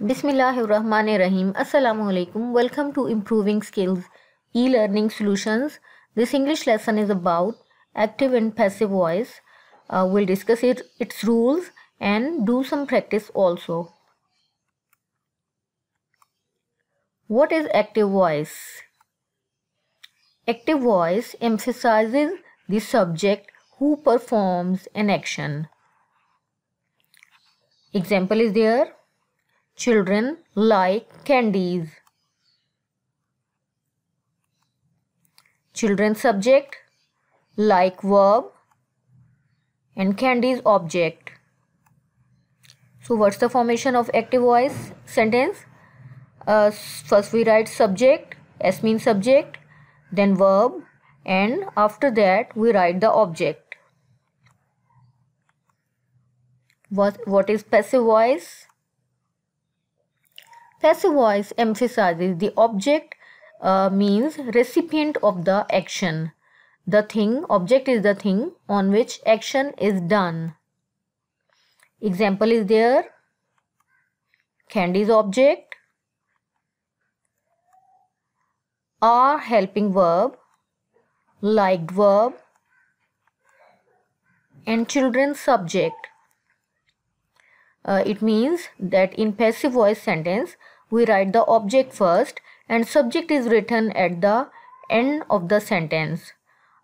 Bismillahirrahmanirrahim. Assalamu alaikum. Welcome to Improving Skills e-learning solutions. This English lesson is about active and passive voice. Uh, we'll discuss it, its rules and do some practice also. What is active voice? Active voice emphasizes the subject who performs an action. Example is there Children like candies. Children subject like verb and candies object. So what's the formation of active voice sentence? Uh, first we write subject, S means subject, then verb and after that we write the object. What, what is passive voice? Passive voice emphasizes the object uh, means recipient of the action. The thing, object is the thing on which action is done. Example is there. Candy's object. Are helping verb. Liked verb. And children subject. Uh, it means that in passive voice sentence, we write the object first and subject is written at the end of the sentence.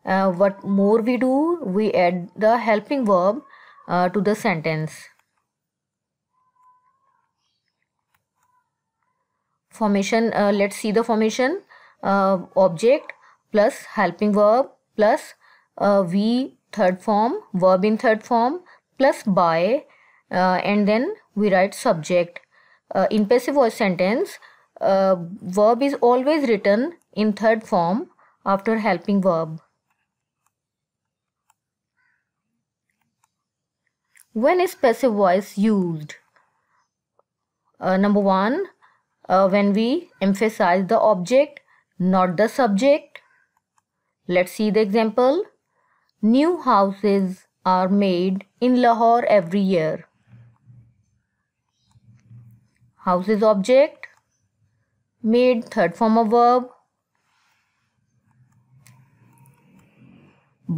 Uh, what more we do, we add the helping verb uh, to the sentence. Formation, uh, let's see the formation. Uh, object plus helping verb plus uh, V third form, verb in third form plus by uh, and then we write subject. Uh, in passive voice sentence, uh, verb is always written in third form after helping verb. When is passive voice used? Uh, number one, uh, when we emphasize the object, not the subject. Let's see the example. New houses are made in Lahore every year house is object made third form of verb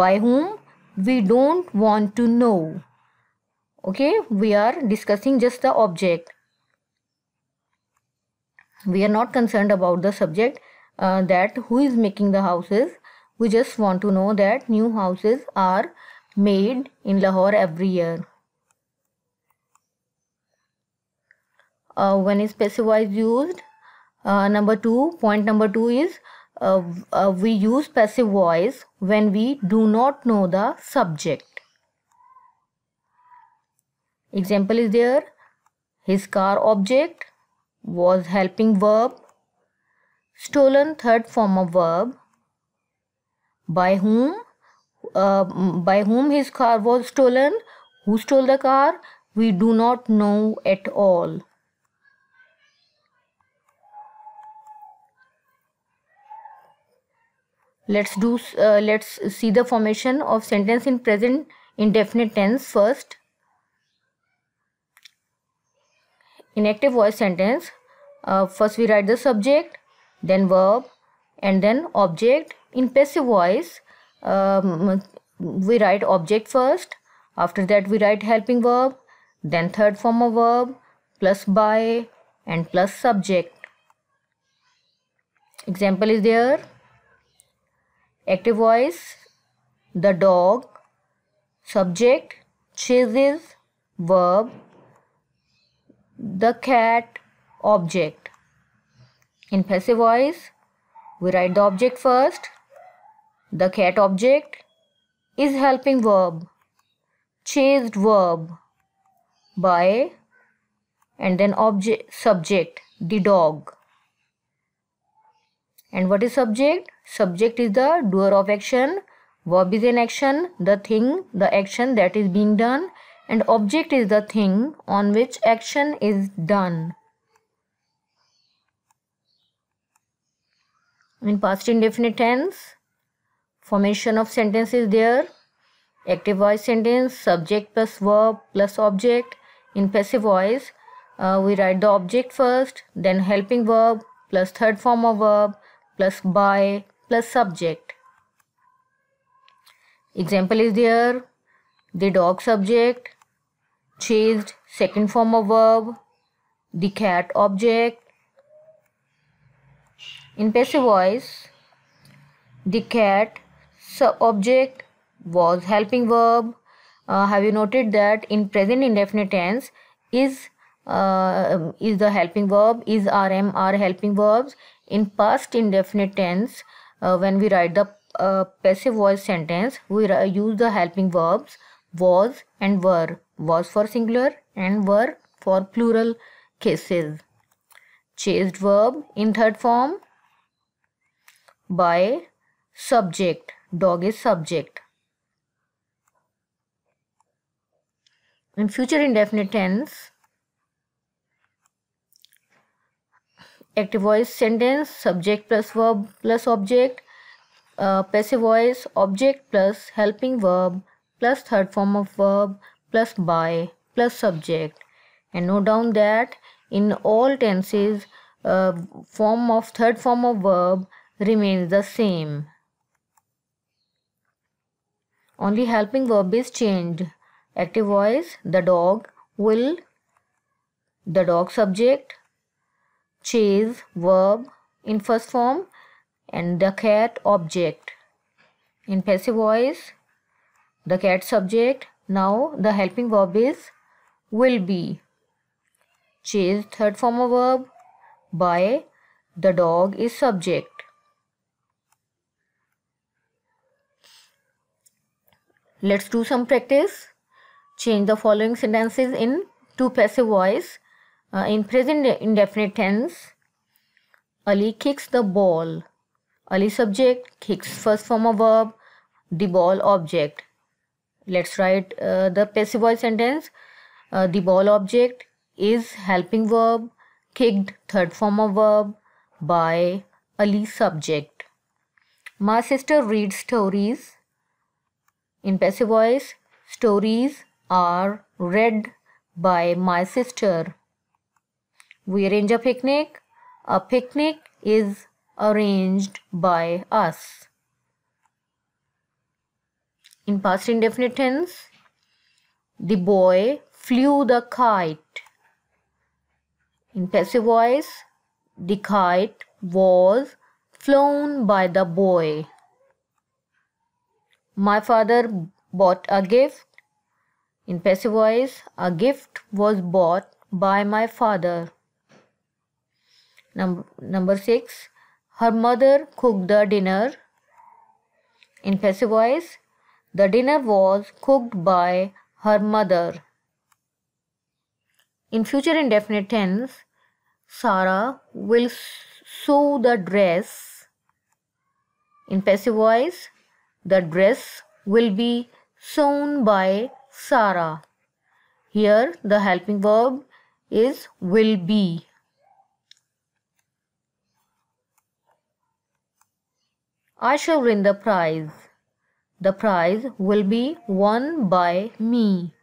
by whom we don't want to know okay we are discussing just the object we are not concerned about the subject uh, that who is making the houses we just want to know that new houses are made in lahore every year uh, when specifier used. Uh, number two, point number two is uh, uh, we use passive voice when we do not know the subject. Example is there. His car object was helping verb. Stolen third form of verb. By whom? Uh, by whom his car was stolen? Who stole the car? We do not know at all. let's do uh, let's see the formation of sentence in present indefinite tense first in active voice sentence uh, first we write the subject then verb and then object in passive voice um, we write object first after that we write helping verb then third form of verb plus by and plus subject example is there Active voice the dog, subject chases, verb the cat, object. In passive voice, we write the object first. The cat object is helping verb, chased verb by and then object subject the dog and what is subject? Subject is the doer of action. Verb is an action, the thing, the action that is being done. And object is the thing on which action is done. In past indefinite tense, formation of sentence is there. Active voice sentence, subject plus verb plus object. In passive voice, uh, we write the object first, then helping verb plus third form of verb plus by plus subject. Example is there. The dog subject. Chased second form of verb. The cat object. In passive voice, the cat object was helping verb. Uh, have you noted that in present indefinite tense is uh, is the helping verb is rm are helping verbs in past indefinite tense, uh, when we write the uh, passive voice sentence, we use the helping verbs was and were. Was for singular and were for plural cases. Chased verb in third form by subject. Dog is subject. In future indefinite tense, active voice sentence subject plus verb plus object uh, passive voice object plus helping verb plus third form of verb plus by plus subject and note down that in all tenses uh, form of third form of verb remains the same only helping verb is changed active voice the dog will the dog subject chase verb in first form and the cat object in passive voice the cat subject now the helping verb is will be chase third form of verb by the dog is subject let's do some practice change the following sentences in to passive voice uh, in present indefinite tense, Ali kicks the ball. Ali subject, kicks first form of verb, the ball object. Let's write uh, the passive voice sentence. Uh, the ball object is helping verb, kicked third form of verb, by Ali subject. My sister reads stories. In passive voice, stories are read by my sister. We arrange a picnic. A picnic is arranged by us. In past indefinite tense, the boy flew the kite. In passive voice, the kite was flown by the boy. My father bought a gift. In passive voice, a gift was bought by my father number six, her mother cooked the dinner. In passive voice, the dinner was cooked by her mother. In future indefinite tense, Sarah will sew the dress. In passive voice, the dress will be sewn by Sarah. Here, the helping verb is will be. I shall win the prize. The prize will be won by me.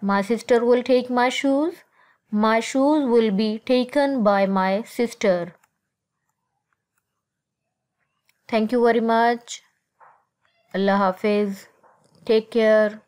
My sister will take my shoes. My shoes will be taken by my sister. Thank you very much. Allah Hafiz. Take care.